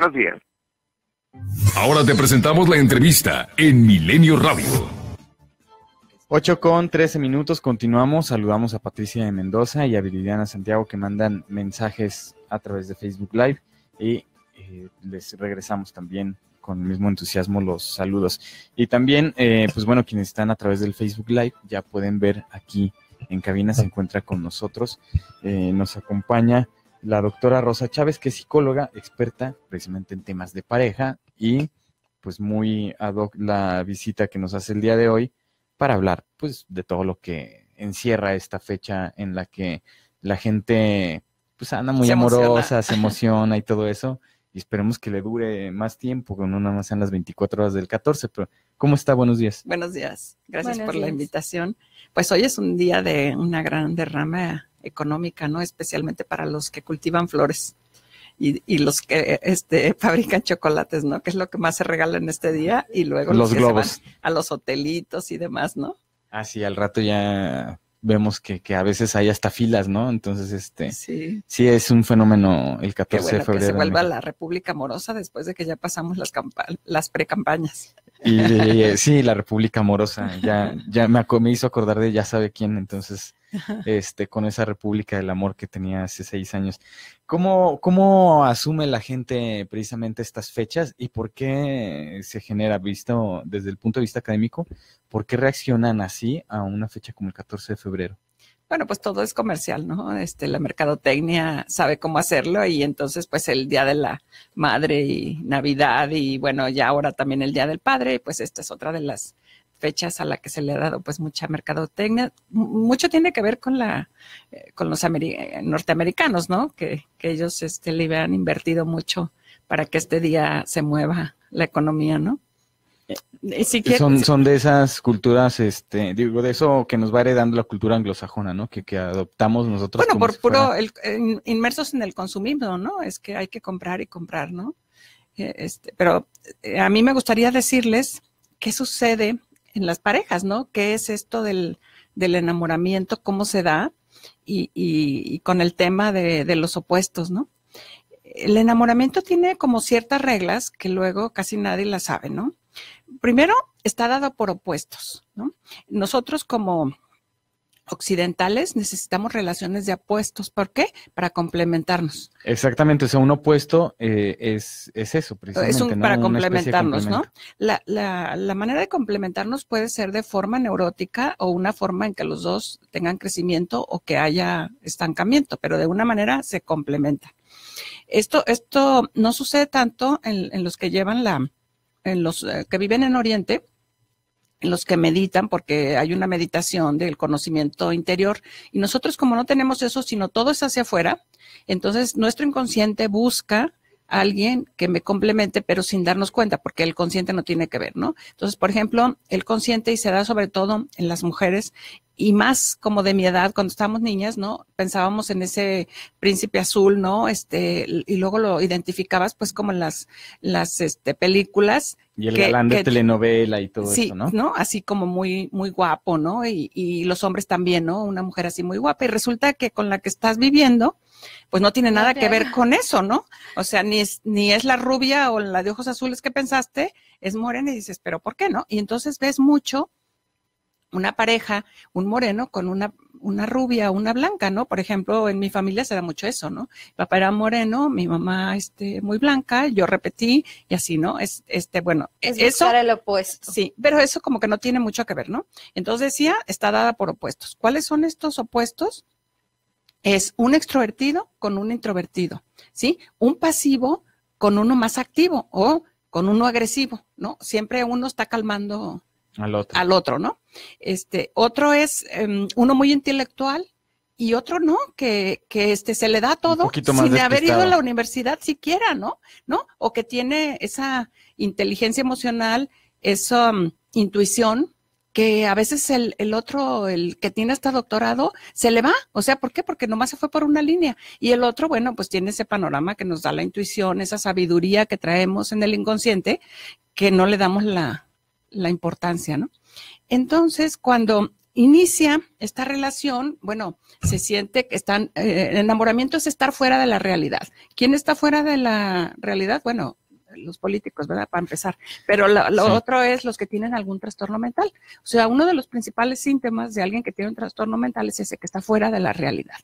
Buenos días. Ahora te presentamos la entrevista en Milenio Radio. 8 con 13 minutos, continuamos. Saludamos a Patricia de Mendoza y a Viridiana Santiago que mandan mensajes a través de Facebook Live y eh, les regresamos también con el mismo entusiasmo los saludos. Y también, eh, pues bueno, quienes están a través del Facebook Live ya pueden ver aquí en cabina se encuentra con nosotros, eh, nos acompaña la doctora Rosa Chávez, que es psicóloga, experta precisamente en temas de pareja y pues muy ad la visita que nos hace el día de hoy para hablar pues de todo lo que encierra esta fecha en la que la gente pues anda muy amorosa, se emociona y todo eso. Y esperemos que le dure más tiempo, que no nada más sean las 24 horas del 14. Pero, ¿cómo está? Buenos días. Buenos días. Gracias por la invitación. Pues hoy es un día de una gran derrama económica, ¿no? Especialmente para los que cultivan flores y, los que este, fabrican chocolates, ¿no? Que es lo que más se regala en este día y luego los, globos. a los hotelitos y demás, ¿no? Ah, sí, al rato ya vemos que, que, a veces hay hasta filas, ¿no? Entonces, este, sí, sí es un fenómeno el 14 de febrero. Que se vuelva la República Amorosa después de que ya pasamos las, las pre-campañas. Y, sí, la República Amorosa, ya, ya me, hizo acordar de ya sabe quién, entonces, este, con esa República del Amor que tenía hace seis años. ¿Cómo, ¿Cómo asume la gente precisamente estas fechas y por qué se genera, visto desde el punto de vista académico, por qué reaccionan así a una fecha como el 14 de febrero? bueno, pues todo es comercial, ¿no? Este, la mercadotecnia sabe cómo hacerlo y entonces, pues el Día de la Madre y Navidad y bueno, ya ahora también el Día del Padre, pues esta es otra de las fechas a la que se le ha dado pues mucha mercadotecnia. Mucho tiene que ver con la, eh, con los norteamericanos, ¿no? Que, que ellos este, le han invertido mucho para que este día se mueva la economía, ¿no? Eh, son, de esas culturas, este, digo, de eso que nos va heredando la cultura anglosajona, ¿no? Que, adoptamos nosotros. Bueno, por puro, inmersos en el consumismo, ¿no? Es que hay que comprar y comprar, ¿no? Eh, este, pero eh, a mí me gustaría decirles qué sucede en las parejas, ¿no? ¿Qué es esto del, enamoramiento? ¿Cómo se da? Y, con el tema de los opuestos, ¿no? El enamoramiento tiene como ciertas reglas que luego casi nadie las sabe, ¿no? primero, está dado por opuestos. ¿no? Nosotros como occidentales necesitamos relaciones de apuestos, ¿Por qué? Para complementarnos. Exactamente, o sea, un opuesto eh, es, eso, precisamente. Es un, para complementarnos, ¿no? La, manera de complementarnos puede ser de forma neurótica o una forma en que los dos tengan crecimiento o que haya estancamiento, pero de una manera se complementa. Esto, esto no sucede tanto en los que llevan la, en los eh, que viven en Oriente, en los que meditan, porque hay una meditación del conocimiento interior, y nosotros como no tenemos eso, sino todo es hacia afuera, entonces nuestro inconsciente busca alguien que me complemente, pero sin darnos cuenta, porque el consciente no tiene que ver, ¿no? Entonces, por ejemplo, el consciente y se da sobre todo en las mujeres y más como de mi edad, cuando estábamos niñas, ¿no? Pensábamos en ese príncipe azul, ¿no? Este, y luego lo identificabas pues como en las, las este, películas. Y el galán de telenovela y todo eso, ¿no? ¿no? Así como muy, muy guapo, ¿no? Y, y los hombres también, ¿no? Una mujer así muy guapa. Y resulta que con la que estás viviendo, pues no tiene nada que ver con eso, ¿no? O sea, ni es, ni es la rubia o la de ojos azules que pensaste, es morena y dices, pero ¿por qué no? Y entonces ves mucho una pareja, un moreno con una, una rubia, una blanca, ¿no? Por ejemplo, en mi familia se da mucho eso, ¿no? Mi papá era moreno, mi mamá este, muy blanca, yo repetí y así, ¿no? Es, este, bueno, es eso, el opuesto. Sí, pero eso como que no tiene mucho que ver, ¿no? Entonces decía, está dada por opuestos. ¿Cuáles son estos opuestos? es un extrovertido con un introvertido, ¿sí? Un pasivo con uno más activo o con uno agresivo, ¿no? Siempre uno está calmando al otro, ¿no? Este, otro es em, uno muy intelectual y otro no, que, que este, se le da todo sin haber ido a la universidad siquiera, ¿no? ¿No? O que tiene esa inteligencia emocional, esa mm, intuición que a veces el, el, otro, el que tiene hasta este doctorado, se le va. O sea, ¿por qué? Porque nomás se fue por una línea. Y el otro, bueno, pues tiene ese panorama que nos da la intuición, esa sabiduría que traemos en el inconsciente, que no le damos la, importancia, ¿no? Entonces, cuando inicia esta relación, bueno, se siente que están, eh, el enamoramiento es estar fuera de la realidad. ¿Quién está fuera de la realidad? Bueno, los políticos, ¿verdad? Para empezar. Pero lo, otro es los que tienen algún trastorno mental. O sea, uno de los principales síntomas de alguien que tiene un trastorno mental es ese que está fuera de la realidad.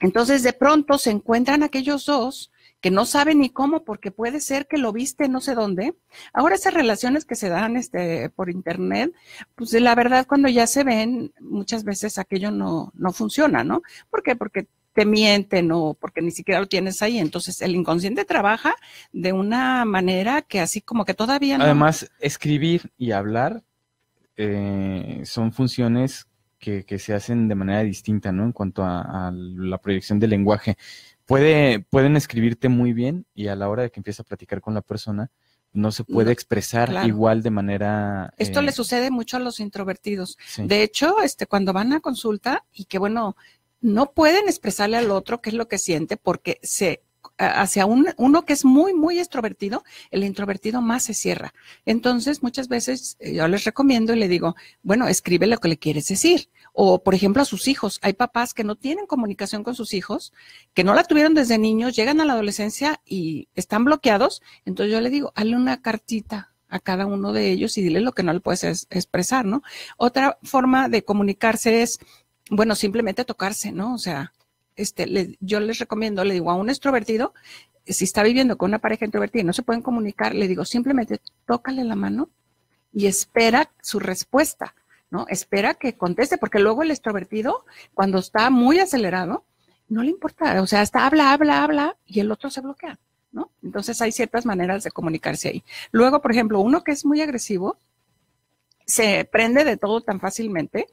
Entonces, de pronto se encuentran aquellos dos que no saben ni cómo, porque puede ser que lo viste no sé dónde. Ahora esas relaciones que se dan este, por internet, pues la verdad cuando ya se ven, muchas veces aquello no, no funciona, ¿no? ¿Por qué? Porque te mienten o porque ni siquiera lo tienes ahí. Entonces el inconsciente trabaja de una manera que así como que todavía no. Además, escribir y hablar eh, son funciones que, que, se hacen de manera distinta, ¿no? En cuanto a, la proyección del lenguaje. Puede, pueden escribirte muy bien y a la hora de que empieza a platicar con la persona, no se puede expresar igual de manera. Esto eh, le sucede mucho a los introvertidos. De hecho, este, cuando van a consulta, y que bueno, no pueden expresarle al otro qué es lo que siente porque se hacia un, uno que es muy, muy extrovertido, el introvertido más se cierra. Entonces, muchas veces eh, yo les recomiendo y le digo, bueno, escribe lo que le quieres decir. O, por ejemplo, a sus hijos. Hay papás que no tienen comunicación con sus hijos, que no la tuvieron desde niños, llegan a la adolescencia y están bloqueados. Entonces yo le digo, hazle una cartita a cada uno de ellos y dile lo que no le puedes expresar, ¿no? Otra forma de comunicarse es bueno, simplemente tocarse, ¿no? O sea, este, yo les recomiendo, le digo a un extrovertido, si está viviendo con una pareja introvertida y no se pueden comunicar, le digo simplemente tócale la mano y espera su respuesta, ¿no? Espera que conteste, porque luego el extrovertido, cuando está muy acelerado, no le importa, o sea, hasta habla, habla, habla y el otro se bloquea, ¿no? Entonces hay ciertas maneras de comunicarse ahí. Luego, por ejemplo, uno que es muy agresivo, se prende de todo tan fácilmente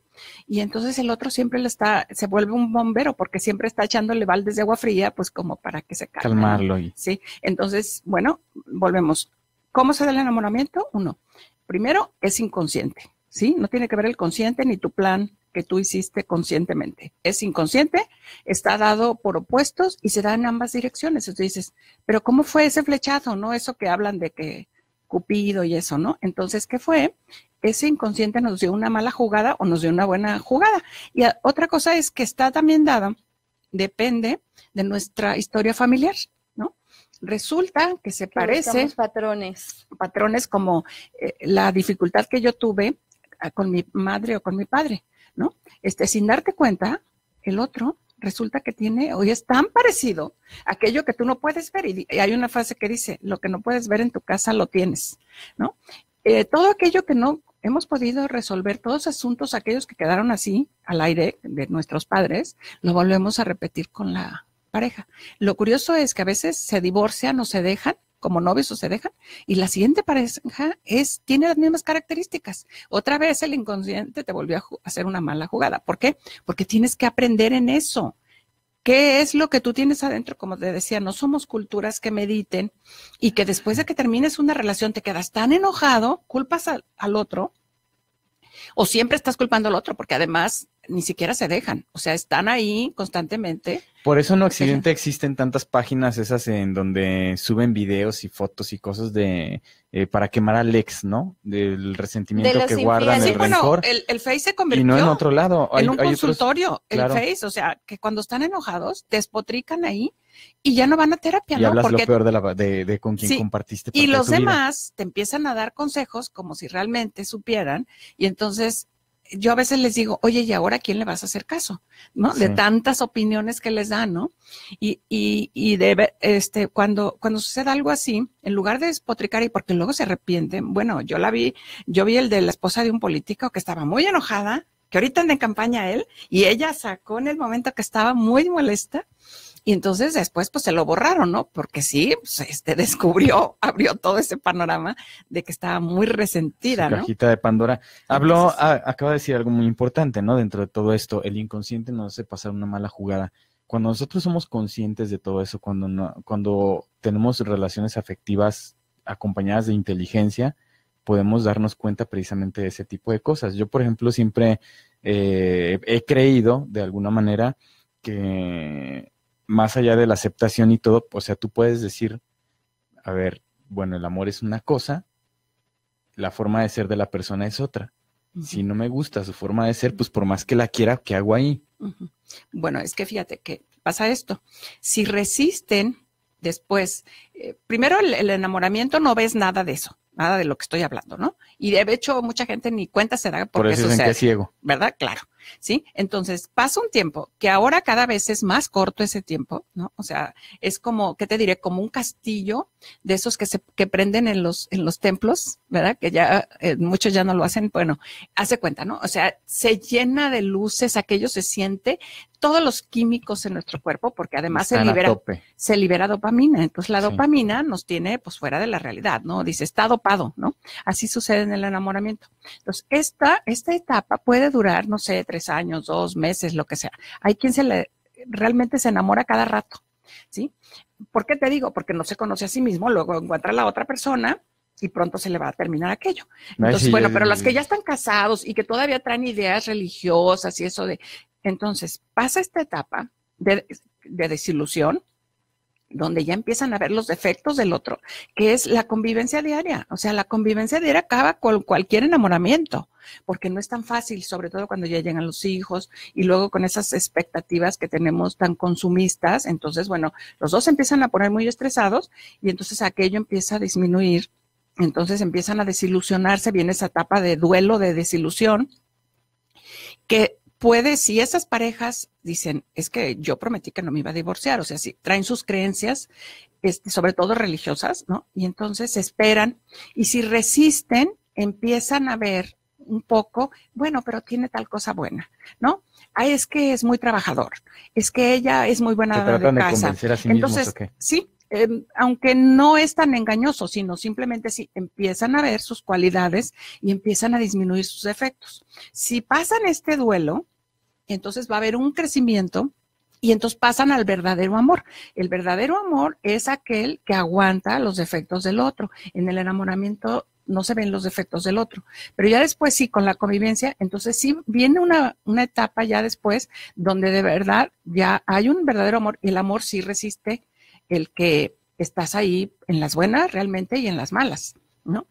y entonces el otro siempre le está, se vuelve un bombero porque siempre está echándole baldes de agua fría, pues como para que se calme. Calmarlo. Sí, entonces, bueno, volvemos. ¿Cómo se da el enamoramiento? Uno, primero es inconsciente, ¿sí? No tiene que ver el consciente ni tu plan que tú hiciste conscientemente. Es inconsciente, está dado por opuestos y se da en ambas direcciones. Entonces dices, pero ¿cómo fue ese flechazo? ¿No? Eso que hablan de que Cupido y eso, ¿no? Entonces, ¿qué fue? ese inconsciente nos dio una mala jugada o nos dio una buena jugada. Y otra cosa es que está también dada, depende de nuestra historia familiar, ¿no? Resulta que se que parece... patrones. Patrones como eh, la dificultad que yo tuve ah, con mi madre o con mi padre, ¿no? Este, sin darte cuenta, el otro resulta que tiene, hoy es tan parecido aquello que tú no puedes ver. Y, hay una frase que dice, lo que no puedes ver en tu casa lo tienes, ¿no? Eh, todo aquello que no hemos podido resolver todos los asuntos, aquellos que quedaron así al aire de nuestros padres, lo volvemos a repetir con la pareja. Lo curioso es que a veces se divorcian o se dejan como novios o se dejan, y la siguiente pareja es, tiene las mismas características. Otra vez el inconsciente te volvió a hacer una mala jugada. ¿Por qué? Porque tienes que aprender en eso. ¿Qué es lo que tú tienes adentro? Como te decía, no somos culturas que mediten y que después de que termines una relación te quedas tan enojado, culpas al, otro o siempre estás culpando al otro porque además ni siquiera se dejan, o sea, están ahí constantemente por eso no accidente existen tantas páginas esas en donde suben videos y fotos y cosas de eh, para quemar al ex, ¿no? Del resentimiento que guardan, el bueno, El, el, Face se convirtió y no en otro lado. un consultorio, el Face, o sea, que cuando están enojados despotrican ahí y ya no van a terapia, y Hablas lo peor de, con quien compartiste. Y los demás te empiezan a dar consejos como si realmente supieran y entonces yo a veces les digo, oye, ¿y ahora quién le vas a hacer caso? ¿No? De tantas opiniones que les dan, ¿no? Y, y, y este, cuando, cuando sucede algo así, en lugar de espotricar y porque luego se arrepienten, bueno, yo la vi, yo vi el de la esposa de un político que estaba muy enojada, que ahorita anda en campaña él, y ella sacó en el momento que estaba muy molesta, y entonces después pues se lo borraron, ¿no? Porque sí, pues, este descubrió, abrió todo ese panorama de que estaba muy resentida, Cajita de Pandora. Habló, acaba de decir algo muy importante, ¿no? Dentro de todo esto, el inconsciente nos hace pasar una mala jugada. Cuando nosotros somos conscientes de todo eso, cuando, cuando tenemos relaciones afectivas acompañadas de inteligencia, podemos darnos cuenta precisamente de ese tipo de cosas. Yo, por ejemplo, siempre eh, he creído de alguna manera que más allá de la aceptación y todo, o sea, tú puedes decir, a ver, bueno, el amor es una cosa, la forma de ser de la persona es otra. Si no me gusta su forma de ser, pues por más que la quiera, ¿qué hago ahí? Bueno, es que fíjate que pasa esto. Si resisten después, eh, primero el, enamoramiento no ves nada de eso, nada de lo que estoy hablando, ¿no? Y de hecho mucha gente ni cuenta se da porque por eso, es ciego. ¿Verdad? Claro. ¿sí? Entonces, pasa un tiempo que ahora cada vez es más corto ese tiempo, ¿no? O sea, es como, ¿qué te diré? Como un castillo de esos que se que prenden en los, en los templos, ¿verdad? Que ya eh, muchos ya no lo hacen, bueno, hace cuenta, ¿no? O sea, se llena de luces, aquello se siente, todos los químicos en nuestro cuerpo, porque además se libera, se libera dopamina. Entonces la dopamina nos tiene pues fuera de la realidad, ¿no? Dice, está dopado, ¿no? Así sucede en el enamoramiento. Entonces, esta, esta etapa puede durar, no sé, tres años, dos meses, lo que sea. Hay quien se realmente se enamora cada rato, ¿sí? ¿Por qué te digo? Porque no se conoce a sí mismo, luego encuentra a la otra persona y pronto se le va a terminar aquello. Entonces, bueno, pero las que ya están casados y que todavía traen ideas religiosas y eso de... Entonces, pasa esta etapa de desilusión, donde ya empiezan a ver los defectos del otro, que es la convivencia diaria. O sea, la convivencia diaria acaba con cualquier enamoramiento, porque no es tan fácil, sobre todo cuando ya llegan los hijos y luego con esas expectativas que tenemos tan consumistas. Entonces, bueno, los dos empiezan a poner muy estresados y entonces aquello empieza a disminuir. Entonces empiezan a desilusionarse, viene esa etapa de duelo, de desilusión, que puede, si esas parejas dicen, es que yo prometí que no me iba a divorciar, o sea, si traen sus creencias, este, sobre todo religiosas, ¿no? Y entonces esperan, y si resisten, empiezan a ver un poco, bueno, pero tiene tal cosa buena, ¿no? Ah, es que es muy trabajador, es que ella es muy buena de casa. sí, Em, aunque no es tan engañoso, sino simplemente si empiezan a ver sus cualidades y empiezan a disminuir sus efectos. Si pasan este duelo, entonces va a haber un crecimiento y entonces pasan al verdadero amor. El verdadero amor es aquel que aguanta los defectos del otro. En el enamoramiento no se ven los defectos del otro. Pero ya después sí, con la convivencia, entonces sí viene una, una etapa ya después donde de verdad ya hay un verdadero amor y el amor sí resiste el que estás ahí en las buenas realmente y en las malas, ¿no?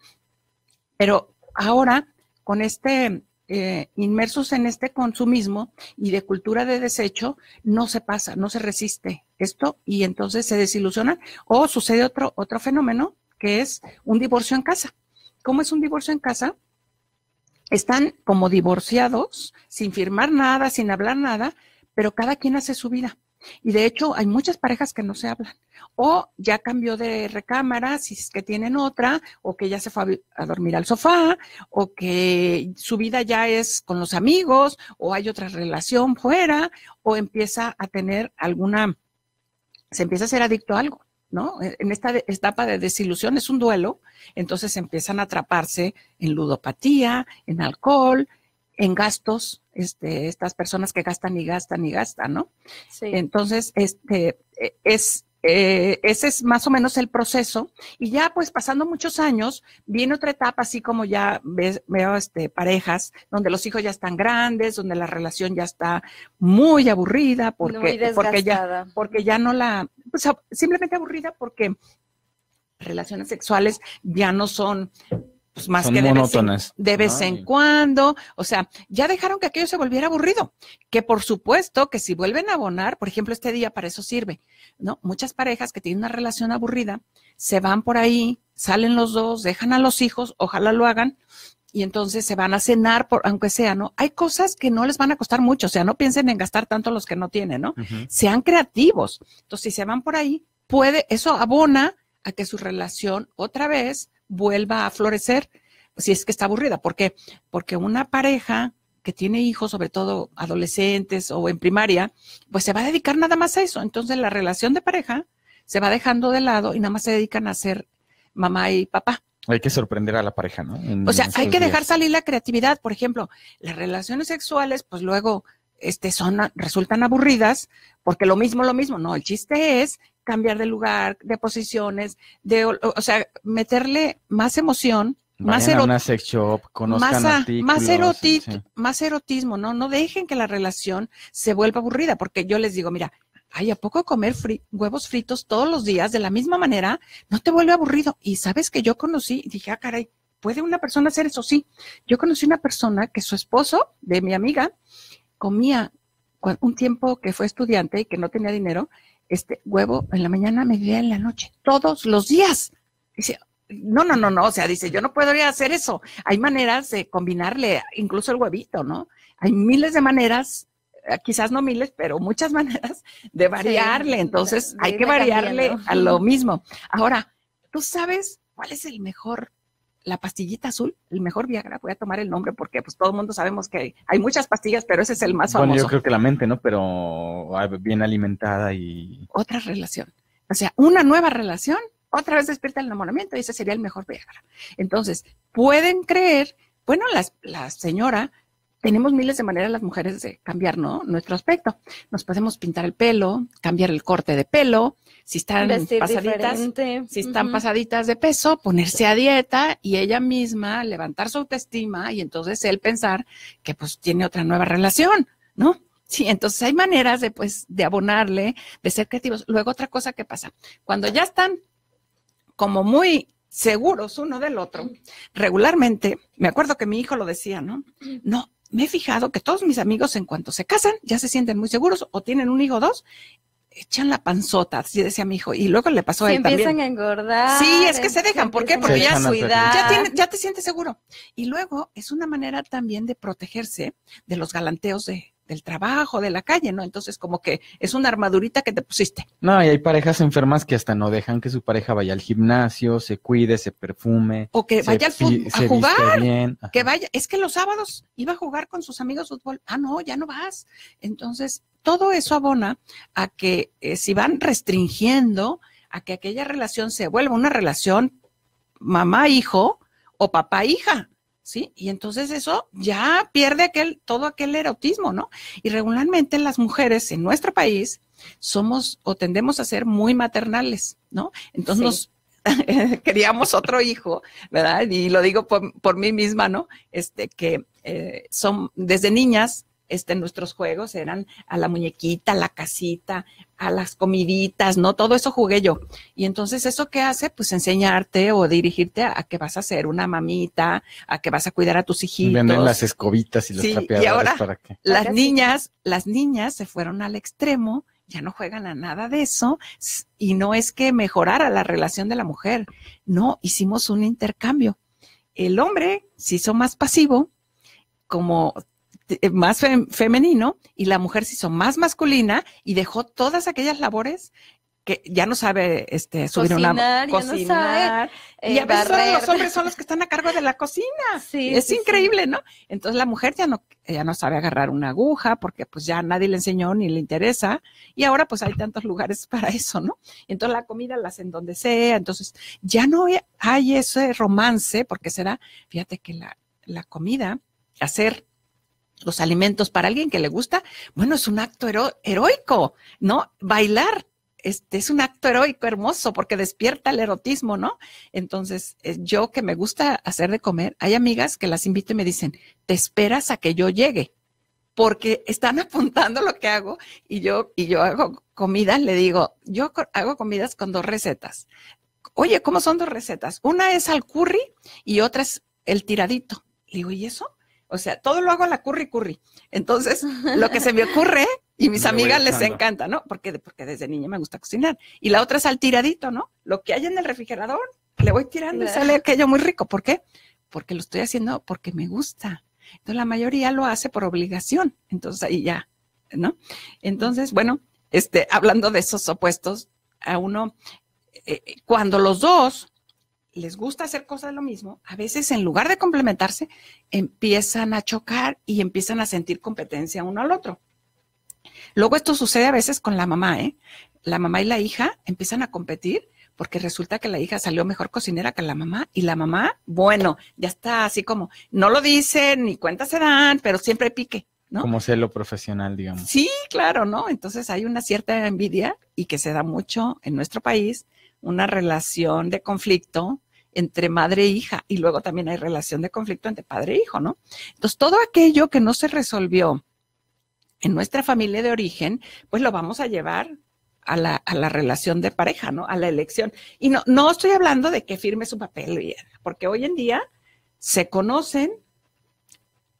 Pero ahora, con este, eh, inmersos en este consumismo y de cultura de desecho, no se pasa, no se resiste esto y entonces se desilusionan o sucede otro, otro fenómeno que es un divorcio en casa. ¿Cómo es un divorcio en casa? Están como divorciados, sin firmar nada, sin hablar nada, pero cada quien hace su vida. Y de hecho, hay muchas parejas que no se hablan. O ya cambió de recámara, si es que tienen otra, o que ya se fue a, dormir al sofá, o que su vida ya es con los amigos, o hay otra relación fuera, o empieza a tener alguna, se empieza a ser adicto a algo, ¿no? E-, en esta etapa de desilusión es un duelo, entonces empiezan a atraparse en ludopatía, en alcohol, en gastos, este, estas personas que gastan y gastan y gastan, ¿no? Entonces, este, e, es, e, ese es más o menos el proceso. Y ya, pues, pasando muchos años, viene otra etapa, así como ya ves, veo este, parejas donde los hijos ya están grandes, donde la relación ya está muy aburrida, porque, porque, ya, porque ya no la, pues, simplemente aburrida porque relaciones sexuales ya no son pues, más que de vez, en, cuando, o sea, ya dejaron que aquello se volviera aburrido, que por supuesto que si vuelven a abonar, por ejemplo, este día para eso sirve, ¿no? Muchas parejas que tienen una relación aburrida se van por ahí, salen los dos, dejan a los hijos, ojalá lo hagan, y entonces se van a cenar, por, aunque sea, ¿no? Hay cosas que no les van a costar mucho, o sea, no piensen en gastar tanto los que no tienen, ¿no? Sean creativos. Entonces, si se van por ahí, puede, eso abona a que su relación otra vez vuelva a florecer pues, si es que está aburrida. ¿Por qué? Porque una pareja que tiene hijos, sobre todo adolescentes o en primaria, pues se va a dedicar nada más a eso. Entonces la relación de pareja se va dejando de lado y nada más se dedican a ser mamá y papá. Hay que sorprender a la pareja, ¿no? o sea, hay que dejar salir la creatividad. Por ejemplo, las relaciones sexuales, pues luego este, son, resultan aburridas, porque lo mismo, lo mismo. No, el chiste es cambiar de lugar, de posiciones, de, o, sea, meterle más emoción, más, una sex shop, más, más, más erotismo, ¿no? No dejen que la relación se vuelva aburrida, porque yo les digo, mira, ay, ¿a poco comer huevos fritos todos los días de la misma manera no te vuelve aburrido? Y sabes que yo conocí, dije, ah, caray, ¿puede una persona hacer eso? Sí, yo conocí una persona que su esposo, de mi amiga, comía un tiempo que fue estudiante y que no tenía dinero, este huevo en la mañana, media en la noche, todos los días. Dice, no, no, no, no, o sea, dice, yo no podría hacer eso. Hay maneras de combinarle incluso el huevito, ¿no? Hay miles de maneras, eh, quizás no miles, pero muchas maneras de variarle. Entonces, hay que variarle a lo mismo. Ahora, ¿tú sabes cuál es el mejor la pastillita azul, el mejor Viagra, voy a tomar el nombre porque pues todo el mundo sabemos que hay muchas pastillas, pero ese es el más famoso. Bueno, yo creo que la mente, ¿no? Pero ah, bien alimentada y... Otra relación. O sea, una nueva relación, otra vez despierta el enamoramiento y ese sería el mejor Viagra. Entonces, pueden creer, bueno, la señora tenemos miles de maneras las mujeres de cambiar nuestro aspecto. Nos podemos pintar el pelo, cambiar el corte de pelo, si están pasaditas, si están pasaditas de peso, ponerse a dieta y ella misma levantar su autoestima y entonces él pensar que pues tiene otra nueva relación, ¿no? Sí, entonces hay maneras de pues de abonarle, de ser creativos. Luego otra cosa que pasa, cuando ya están como muy seguros uno del otro, regularmente, me acuerdo que mi hijo lo decía, ¿no? No, me he fijado que todos mis amigos en cuanto se casan ya se sienten muy seguros o tienen un hijo o dos echan la panzota, así decía mi hijo, y luego le pasó a él también. empiezan a engordar. Sí, es que se dejan, ¿por qué? Porque ya, ya, ya te sientes seguro. Y luego es una manera también de protegerse de los galanteos de, del trabajo, de la calle, ¿no? Entonces, como que es una armadurita que te pusiste. No, y hay parejas enfermas que hasta no dejan que su pareja vaya al gimnasio, se cuide, se perfume. O que vaya al fútbol a jugar. Que vaya. Es que los sábados iba a jugar con sus amigos fútbol. Ah, no, ya no vas. Entonces, todo eso abona a que eh, si van restringiendo a que aquella relación se vuelva una relación mamá-hijo o papá-hija ¿sí? Y entonces eso ya pierde todo aquel erotismo, ¿no? Y regularmente las mujeres en nuestro país somos o tendemos a ser muy maternales, ¿no? Entonces nos queríamos otro hijo, ¿verdad? Y lo digo por, mí misma, ¿no? Este, que eh, son desde niñas este, nuestros juegos eran a la muñequita, a la casita, a las comiditas, ¿no? Todo eso jugué yo. Y entonces, ¿eso qué hace? Pues enseñarte o dirigirte a, que vas a ser una mamita, a que vas a cuidar a tus hijitos. Venden las escobitas y las trapeadoras para que... Las niñas, las niñas se fueron al extremo ya no juegan a nada de eso y no es que mejorara la relación de la mujer, no, hicimos un intercambio. El hombre se hizo más pasivo, como eh, más femenino y la mujer se hizo más masculina y dejó todas aquellas labores que ya no sabe este subir cocinar, una y a eh, veces los hombres son los que están a cargo de la cocina sí, es increíble no entonces la mujer ya no ya no sabe agarrar una aguja porque pues ya nadie le enseñó ni le interesa y ahora pues hay tantos lugares para eso no entonces la comida la hacen donde sea entonces ya no hay ese romance porque será fíjate que la la comida hacer los alimentos para alguien que le gusta, bueno, es un acto heroico, ¿no? Bailar. Este es un acto heroico hermoso porque despierta el erotismo, ¿no? Entonces, eh, yo que me gusta hacer de comer, hay amigas que las invito y me dicen, te esperas a que yo llegue porque están apuntando lo que hago y yo, y yo hago comidas, le digo, yo hago comidas con dos recetas. Oye, ¿cómo son dos recetas? Una es al curry y otra es el tiradito. Le digo, ¿y eso? O sea, todo lo hago a la curry curry. Entonces, lo que se me ocurre y mis amigas les encanta, ¿no? Porque, porque desde niña me gusta cocinar. Y la otra es al tiradito, ¿no? Lo que hay en el refrigerador, le voy tirando y sale aquello muy rico. ¿Por qué? Porque lo estoy haciendo porque me gusta. Entonces, la mayoría lo hace por obligación. Entonces, ahí ya, ¿no? Entonces, bueno, este, hablando de esos opuestos, a uno, eh, cuando los dos les gusta hacer cosas lo mismo, a veces en lugar de complementarse, empiezan a chocar y empiezan a sentir competencia uno al otro. Luego esto sucede a veces con la mamá, ¿eh? La mamá y la hija empiezan a competir porque resulta que la hija salió mejor cocinera que la mamá y la mamá, bueno, ya está así como, no lo dicen ni cuentas se dan, pero siempre pique. ¿No? Como celo profesional, digamos. Sí, claro, ¿no? Entonces hay una cierta envidia y que se da mucho en nuestro país una relación de conflicto entre madre e hija y luego también hay relación de conflicto entre padre e hijo, ¿no? Entonces, todo aquello que no se resolvió en nuestra familia de origen, pues lo vamos a llevar a la, a la, relación de pareja, ¿no? A la elección. Y no, no estoy hablando de que firme su papel, porque hoy en día se conocen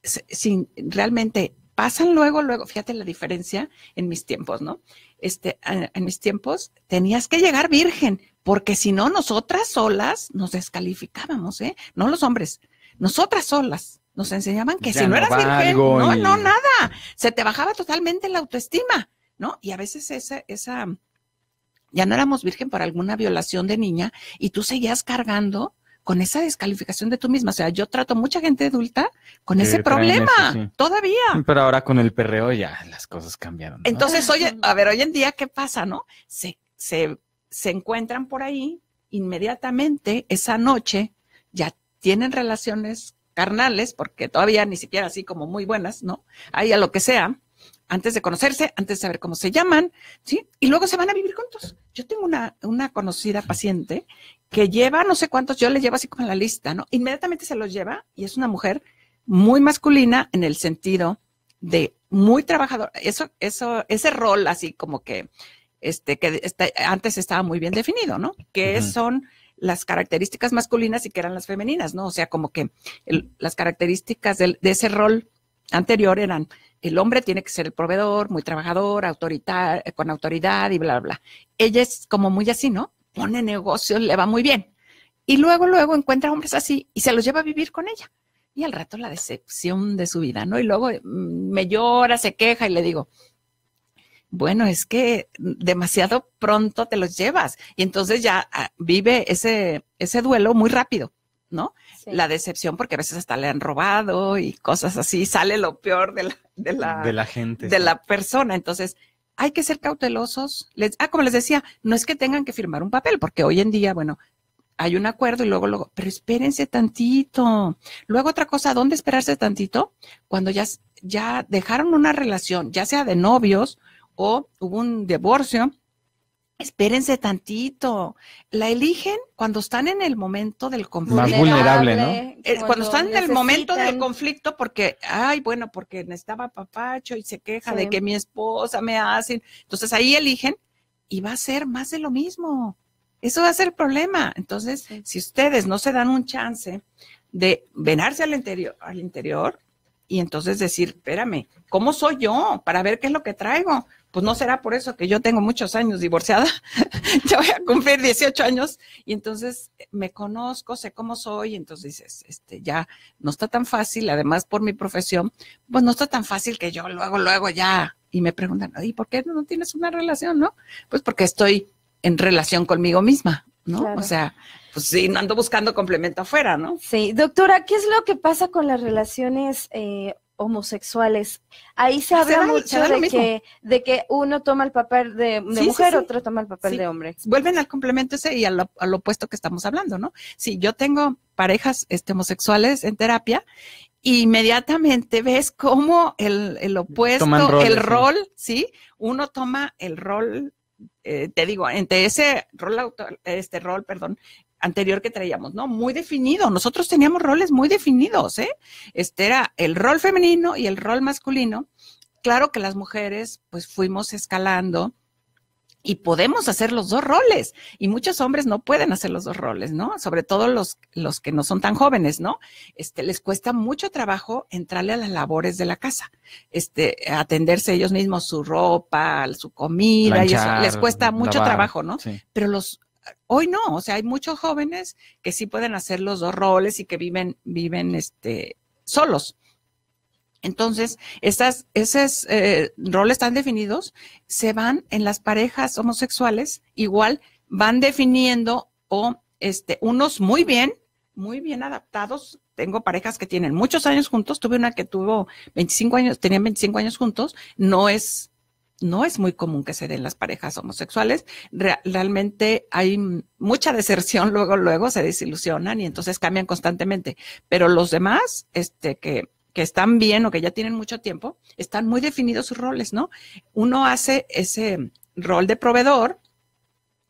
sin realmente pasan luego, luego, fíjate la diferencia en mis tiempos, ¿no? Este, en mis tiempos tenías que llegar virgen, porque si no, nosotras solas nos descalificábamos, ¿eh? No los hombres, nosotras solas. Nos enseñaban que si no, no eras virgen, no, no, nada. Se te bajaba totalmente la autoestima, ¿no? Y a veces esa, esa, ya no éramos virgen por alguna violación de niña y tú seguías cargando con esa descalificación de tú misma. O sea, yo trato mucha gente adulta con ese problema todavía. Pero ahora con el perreo ya las cosas cambiaron. Entonces, oye, a ver, hoy en día, ¿qué pasa? ¿No? Se, se, encuentran por ahí inmediatamente esa noche, ya tienen relaciones carnales, porque todavía ni siquiera así como muy buenas, ¿no? Ahí a lo que sea, antes de conocerse, antes de saber cómo se llaman, ¿sí? Y luego se van a vivir juntos. Yo tengo una, una conocida paciente que lleva no sé cuántos, yo le llevo así como la lista, ¿no? Inmediatamente se los lleva y es una mujer muy masculina en el sentido de muy trabajadora. Eso, eso, ese rol así como que, este, que antes estaba muy bien definido, ¿no? Que son las características masculinas y que eran las femeninas, ¿no? O sea, como que las características de ese rol anterior eran el hombre tiene que ser el proveedor, muy trabajador, autoritario, con autoridad y bla, bla. Ella es como muy así, ¿no? pone negocios, le va muy bien. Y luego, luego encuentra hombres así y se los lleva a vivir con ella. Y al rato la decepción de su vida, ¿no? Y luego mm, me llora, se queja y le digo, bueno, es que demasiado pronto te los llevas. Y entonces ya ah, vive ese, ese duelo muy rápido, ¿no? La decepción, porque a veces hasta le han robado y cosas así, sale lo peor de la, de la gente. De la persona. Entonces, hay que ser cautelosos. Les, ah, como les decía, no es que tengan que firmar un papel, porque hoy en día, bueno, hay un acuerdo y luego, luego, pero espérense tantito. Luego otra cosa, ¿dónde esperarse tantito? Cuando ya, ya dejaron una relación, ya sea de novios o hubo un divorcio espérense tantito. La eligen cuando están en el momento del conflicto. Más vulnerable, ¿no? Eh, cuando, están en el momento del conflicto, porque, ay, bueno, porque estaba papacho y se queja de que mi esposa me hace. Entonces ahí eligen y va a ser más de lo mismo. Eso va a ser el problema. Entonces, si ustedes no se dan un chance de venarse al interior, al interior y entonces decir, espérame, ¿cómo soy yo? Para ver qué es lo que traigo. Pues no será por eso que yo tengo muchos años divorciada, ya voy a cumplir 18 años y entonces eh, me conozco, sé cómo soy, entonces dices, este, ya no está tan fácil, además por mi profesión, pues no está tan fácil que yo luego, luego ya, y me preguntan, ¿y por qué no tienes una relación, no? Pues porque estoy en relación conmigo misma, ¿no? O sea, pues sí, ando buscando complemento afuera, ¿no? Sí, doctora, ¿qué es lo que pasa con las relaciones eh, homosexuales? Ahí se ah, habla mucho de que, de que, uno toma el papel de, mujer, otro toma el papel de hombre. Vuelven al complemento ese y al, opuesto que estamos hablando, ¿no? Sí, yo tengo parejas este, homosexuales en terapia, inmediatamente ves cómo el, opuesto, el rol, ¿sí? Uno toma el rol eh, te digo, entre ese rol, este rol, perdón, anterior que traíamos, ¿no? Muy definido. Nosotros teníamos roles muy definidos, ¿eh? Este era el rol femenino y el rol masculino. Claro que las mujeres, pues fuimos escalando y podemos hacer los dos roles. Y muchos hombres no pueden hacer los dos roles, ¿no? Sobre todo los, los que no son tan jóvenes, ¿no? Este, les cuesta mucho trabajo entrarle a las labores de la casa, este, atenderse ellos mismos, su ropa, su comida, les cuesta mucho trabajo, ¿no? Pero los hoy no, o sea, hay muchos jóvenes que sí pueden hacer los dos roles y que viven, viven este, solos. Entonces, esos eh, roles tan definidos se van en las parejas homosexuales, igual van definiendo o este, unos muy bien, muy bien adaptados. Tengo parejas que tienen muchos años juntos, tuve una que tuvo 25 años, tenían 25 años juntos, no es, no es muy común que se den las parejas homosexuales. realmente hay mucha deserción luego, luego se desilusionan y entonces cambian constantemente. Pero los demás, este, que que están bien o que ya tienen mucho tiempo, están muy definidos sus roles, ¿no? Uno hace ese rol de proveedor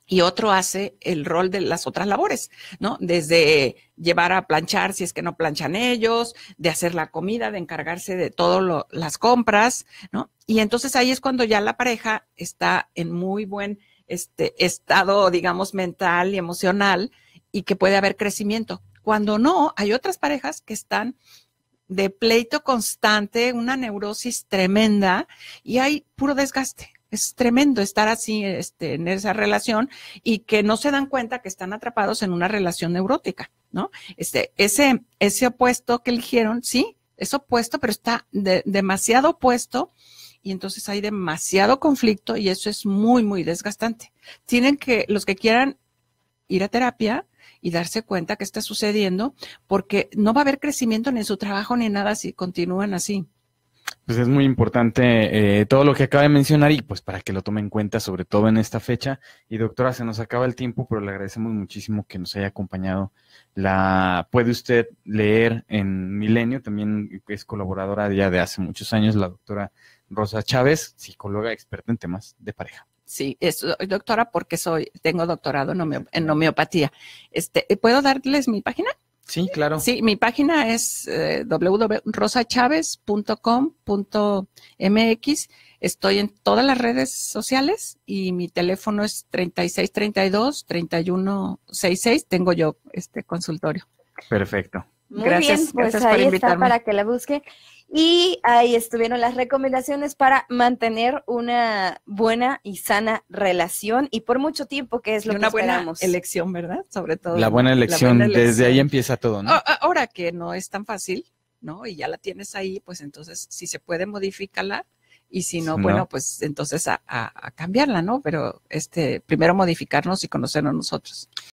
y otro hace el rol de las otras labores, ¿no? Desde llevar a planchar si es que no planchan ellos, de hacer la comida, de encargarse de todas las compras, ¿no? Y entonces ahí es cuando ya la pareja está en muy buen este, estado, digamos, mental y emocional y que puede haber crecimiento. Cuando no, hay otras parejas que están de pleito constante, una neurosis tremenda y hay puro desgaste. Es tremendo estar así este, en esa relación y que no se dan cuenta que están atrapados en una relación neurótica, ¿no? Este, ese, ese opuesto que eligieron, sí, es opuesto, pero está demasiado opuesto y entonces hay demasiado conflicto y eso es muy, muy desgastante. Tienen que, los que quieran ir a terapia, y darse cuenta que está sucediendo, porque no va a haber crecimiento ni en su trabajo ni nada si continúan así. Pues es muy importante eh, todo lo que acaba de mencionar y pues para que lo tome en cuenta, sobre todo en esta fecha. Y doctora, se nos acaba el tiempo, pero le agradecemos muchísimo que nos haya acompañado. La puede usted leer en Milenio, también es colaboradora ya de hace muchos años, la doctora Rosa Chávez, psicóloga experta en temas de pareja. Sí, soy doctora porque soy, tengo doctorado en, homeopatía. Este, eh, ¿Puedo darles mi página? Sí, claro. Sí, mi página es eh, www.rosachaves.com.mx. Estoy en todas las redes sociales y mi teléfono es 3632-3166. Tengo yo este consultorio. Perfecto. Muy gracias, bien, pues ahí está para que la busque. Y ahí estuvieron las recomendaciones para mantener una buena y sana relación y por mucho tiempo, que es lo que una buena elección, ¿verdad? Sobre todo. La buena elección, desde ahí empieza todo, ¿no? Ah, ah, ahora que no es tan fácil, ¿no? Y ya la tienes ahí, pues entonces si se puede modifícala y si no, bueno, pues entonces a, a, cambiarla, ¿no? Pero este primero modificarnos y conocernos nosotros.